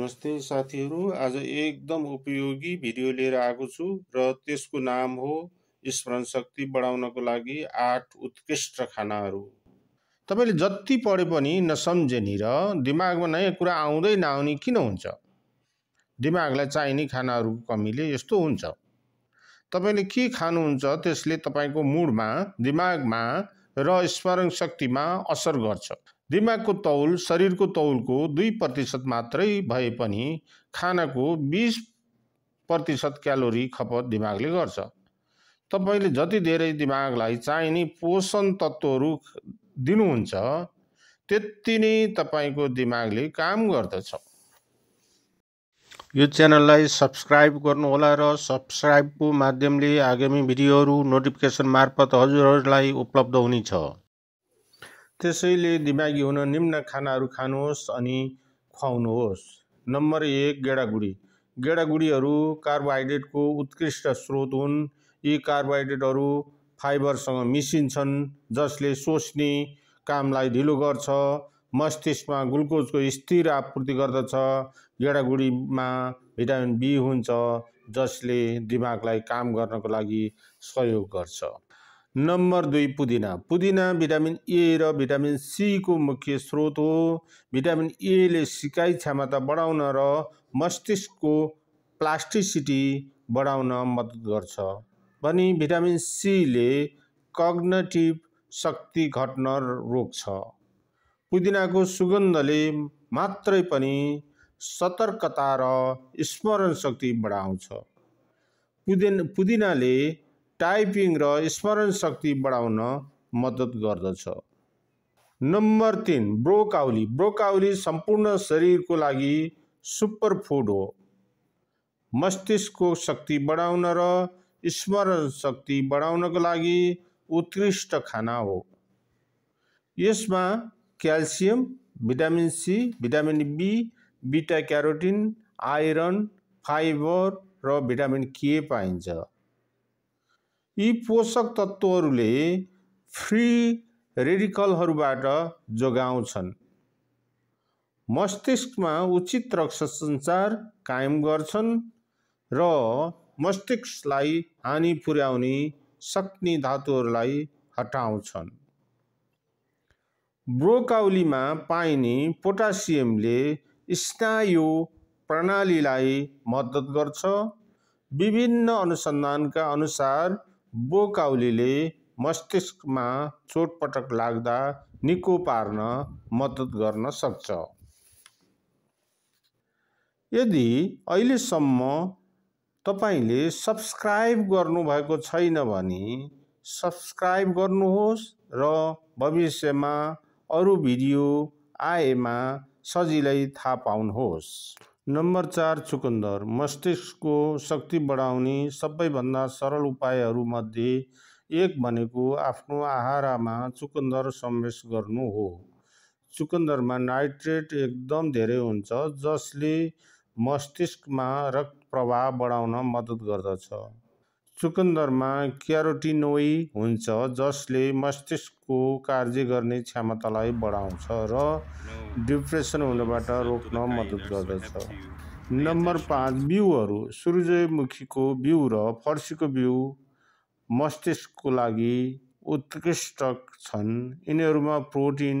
नमस्ते साथीहरू आज एकदम उपयोगी भिडियो लिएर आएको छु र त्यसको नाम हो स्मरण शक्ति बढाउनको लागि आठ उत्कृष्ट खानाहरू तपाईँले जति पढे पनि नसम्झेनी र दिमागमा नयाँ कुरा आउँदै नआउने किन हुन्छ दिमागलाई चाहिने खानाहरूको कमीले यस्तो हुन्छ तपाईँले के खानुहुन्छ त्यसले तपाईँको मुडमा दिमागमा र स्मरण शक्तिमा असर गर्छ दिमागको तौल शरीरको तौलको दुई प्रतिशत मात्रै भए पनि खानाको बिस प्रतिशत क्यालोरी खपत दिमागले गर्छ तपाईँले जति धेरै दिमागलाई चाहिने पोषण तत्त्वहरू दिनुहुन्छ त्यति नै तपाईँको दिमागले काम गर्दछ यो च्यानललाई सब्सक्राइब गर्नुहोला र सब्सक्राइबको माध्यमले आगामी भिडियोहरू नोटिफिकेसन मार्फत हजुरहरूलाई उपलब्ध हुनेछ त्यसैले दिमागी हुन निम्न खानाहरू खानुहोस् अनि खुवाउनुहोस् नम्बर एक गेडागुडी गेडागुडीहरू कार्बोहाइड्रेटको उत्कृष्ट स्रोत हुन् यी कार्बोहाइड्रेटहरू फाइबरसँग मिसिन्छन् जसले सोच्ने कामलाई ढिलो गर्छ मस्तिष्कमा ग्लुकोजको स्थिर आपूर्ति गर्दछ गेडागुडीमा भिटामिन बी हुन्छ जसले दिमागलाई काम गर्नको लागि सहयोग गर्छ नम्बर दुई पुदिना पुदिना भिटामिन ए र भिटामिन सीको मुख्य स्रोत हो भिटामिन एले सिकाइ क्षमता बढाउन र मस्तिष्कको प्लास्टिसिटी बढाउन मद्दत गर्छ भने भिटामिन सीले कग्नेटिभ शक्ति घट्न रोक्छ पुदिनाको सुगन्धले मात्रै पनि सतर्कता र स्मरण शक्ति बढाउँछ पुदिन पुदिनाले टाइपिङ र स्मरण शक्ति बढाउन मद्दत गर्दछ नम्बर तिन ब्रोकाउली ब्रोकाउली सम्पूर्ण शरीरको लागि सुपर फुड हो मस्तिष्कको शक्ति बढाउन र स्मरण शक्ति बढाउनको लागि उत्कृष्ट खाना हो यसमा calcium vitamin C vitamin B beta carotene iron fibre र भिटामिन के पाइन्छ यी पोषक तत्त्वहरूले फ्री रेडिकलहरूबाट जोगाउँछन् मस्तिष्कमा उचित रक्ष सञ्चार कायम गर्छन् र मस्तिष्कलाई हानि पुर्याउने सक्ने धातुहरूलाई हटाउँछन् ब्रोकाउलीमा पाइने पोटासियमले स्नायु प्रणालीलाई मद्दत गर्छ विभिन्न अनुसन्धानका अनुसार बोकाउलीले मस्तिष्कमा चोटपटक लाग्दा निको पार्न मद्दत गर्न सक्छ यदि अहिलेसम्म तपाईँले सब्सक्राइब गर्नुभएको छैन भने सब्सक्राइब गर्नुहोस् र भविष्यमा अरू भिडियो आएमा सजिलै थाहा पाउनुहोस् नम्बर चार चुकन्दर मस्तिष्कको शक्ति बढाउने सबैभन्दा सरल उपायहरूमध्ये एक भनेको आफ्नो आहारामा चुकन्दर समावेश गर्नु हो चुकन्दरमा नाइट्रेट एकदम धेरै हुन्छ जसले मस्तिष्कमा रक्त प्रवाह बढाउन मद्दत गर्दछ चुकन्दरमा क्यारोटिनोई हुन्छ जसले मस्तिष्कको कार्य गर्ने क्षमतालाई बढाउँछ र डिप्रेसन हुनबाट रोक्न मद्दत गर्दछ नम्बर पाँच बिउहरू सूर्यमुखीको बिउ र फर्सीको बिउ मस्तिष्कको लागि उत्कृष्ट छन् यिनीहरूमा प्रोटिन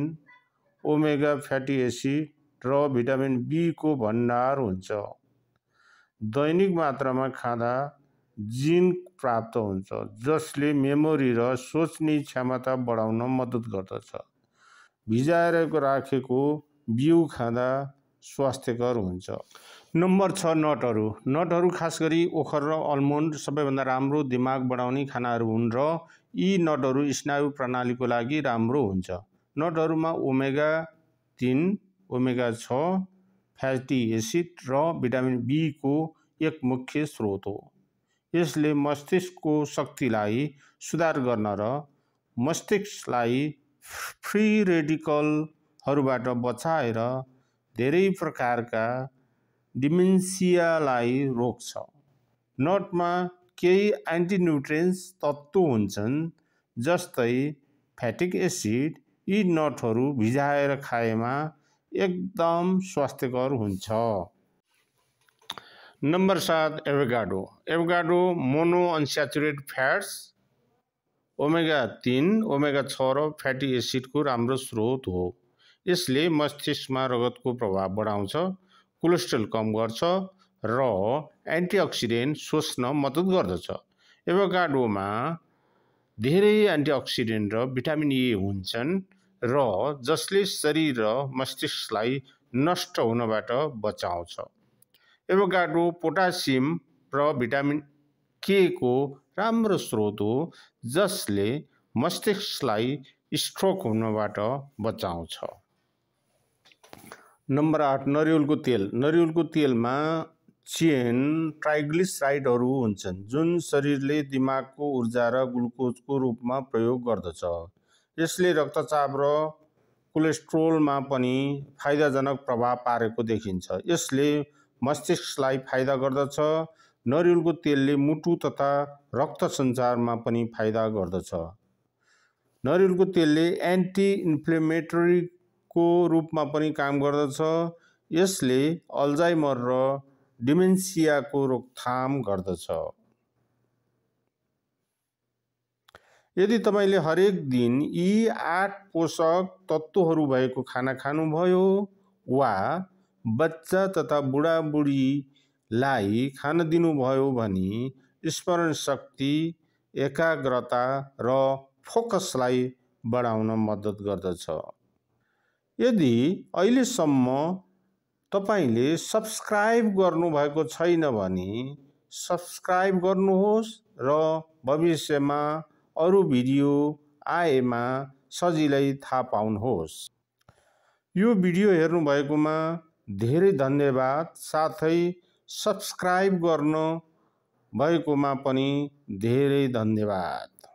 ओमेगा फ्याटी एसिड र भिटामिन बीको भण्डार हुन्छ दैनिक मात्रामा खाँदा जिन प्राप्त हुन्छ जसले मेमोरी र सोच्ने क्षमता बढाउन मद्दत गर्दछ भिजाएर राखेको बिउ खाँदा स्वास्थ्यकर हुन्छ नम्बर छ नटहरू नटहरू खास गरी ओखर र अलमोन्ड सबैभन्दा राम्रो दिमाग बढाउने खानाहरू हुन् र यी नटहरू स्नायु प्रणालीको लागि राम्रो हुन्छ नटहरूमा ओमेगा तिन ओमेगा छ फ्याटी एसिड र भिटामिन बीको एक मुख्य स्रोत हो यसले मस्तिष्कको शक्तिलाई सुधार गर्न र मस्तिष्कलाई फ्री रेडिकलहरूबाट बचाएर धेरै प्रकारका डिमेन्सियालाई रोक्छ नटमा केही एन्टिन्युट्रेन्स तत्त्व हुन्छन् जस्तै फ्याटिक एसिड यी नटहरू भिजाएर खाएमा एकदम स्वास्थ्यकर हुन्छ नम्बर सात avocado avocado mono unsaturated fats omega तिन ओमेगा छ र फ्याटी एसिडको राम्रो स्रोत हो यसले मस्तिष्कमा रगतको प्रभाव बढाउँछ कोलेस्ट्रोल कम गर्छ र एन्टिअक्सिडेन्ट सोच्न मद्दत गर्दछ एभोकाडोमा धेरै एन्टिअक्सिडेन्ट र भिटामिन ए हुन्छन् र जसले शरीर र मस्तिष्कलाई नष्ट हुनबाट बचाउँछ एभोकाडो पोटासियम र भिटामिन के को राम्रो स्रोत हो जसले मस्तिष्कलाई स्ट्रोक हुनबाट बचाउँछ नम्बर आठ नरिवलको तेल नरिवलको तेलमा चेन ट्राइग्लिसराइडहरू हुन्छन् जुन शरीरले दिमागको ऊर्जा र ग्लुकोजको रूपमा प्रयोग गर्दछ यसले रक्तचाप र कोलेस्ट्रोलमा पनि फाइदाजनक प्रभाव पारेको देखिन्छ यसले मस्तिष्कलाई फाइदा गर्दछ नरिवलको तेलले मुटु तथा रक्त सञ्चारमा पनि फाइदा गर्दछ नरिवलको तेलले एन्टी इन्फ्लेमेटरीको रूपमा पनि काम गर्दछ यसले अल्जाइमर र डिमेन्सियाको रोकथाम गर्दछ यदि तपाईँले हरेक दिन यी आठ पोषक तत्त्वहरू भएको खाना खानुभयो वा बच्चा तथा बुढाबुढीलाई खान दिनुभयो भने स्मरण शक्ति एकाग्रता र फोकसलाई बढाउन मद्दत गर्दछ यदि अहिलेसम्म तपाईँले सब्सक्राइब गर्नुभएको छैन भने सब्सक्राइब गर्नुहोस् र भविष्यमा अरू भिडियो आएमा सजिलै थाहा पाउनुहोस् यो भिडियो हेर्नुभएकोमा धेरै धन्यवाद साथै सब्सक्राइब गर्नु भएकोमा पनि धेरै धन्यवाद